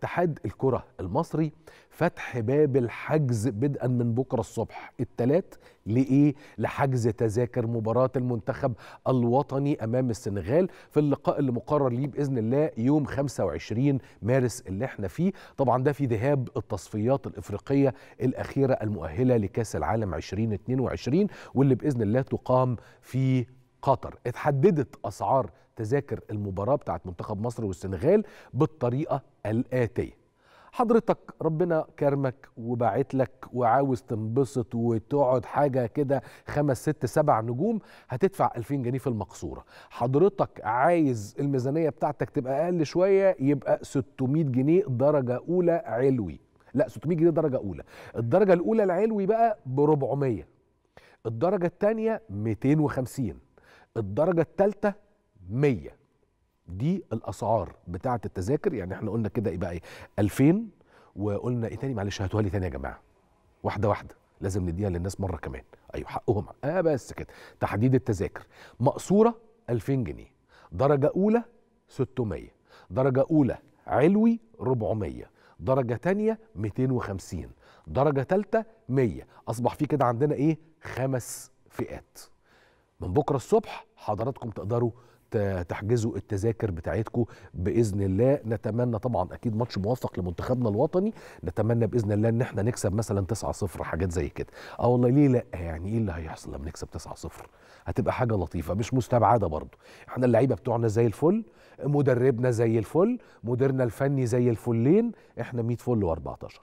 اتحاد الكرة المصري فتح باب الحجز بدءا من بكرة الصبح الثلاث لإيه؟ لحجز تذاكر مباراة المنتخب الوطني أمام السنغال في اللقاء اللي مقرر ليه بإذن الله يوم 25 مارس اللي احنا فيه طبعا ده في ذهاب التصفيات الإفريقية الأخيرة المؤهلة لكاس العالم 2022 واللي بإذن الله تقام في قطر اتحددت أسعار تذاكر المباراة بتاعه منتخب مصر والسنغال بالطريقة الآتية حضرتك ربنا كرمك وباعت لك وعاوز تنبسط وتقعد حاجة كده خمس ست سبع نجوم هتدفع 2000 جنيه في المقصورة حضرتك عايز الميزانية بتاعتك تبقى أقل شوية يبقى 600 جنيه درجة أولى علوي لا 600 جنيه درجة أولى الدرجة الأولى العلوي بقى ب 400 الدرجة الثانية 250 الدرجه الثالثه 100 دي الاسعار بتاعه التذاكر يعني احنا قلنا كده يبقى ايه 2000 وقلنا ايه تاني معلش هاتوها لي تاني يا جماعه واحده واحده لازم نديها للناس مره كمان ايوه حقهم اه بس كده تحديد التذاكر مقصوره 2000 جنيه درجه اولى 600 درجه اولى علوي 400 درجه تانية 250 درجه تالتة 100 اصبح في كده عندنا ايه خمس فئات من بكره الصبح حضراتكم تقدروا تحجزوا التذاكر بتاعتكم باذن الله نتمنى طبعا اكيد ماتش موفق لمنتخبنا الوطني نتمنى باذن الله ان احنا نكسب مثلا 9-0 حاجات زي كده اه والله ليه لا يعني ايه اللي هيحصل لما نكسب 9-0 هتبقى حاجه لطيفه مش مستبعده برضو احنا اللعيبه بتوعنا زي الفل مدربنا زي الفل مديرنا الفني زي الفلين احنا 100 فل و14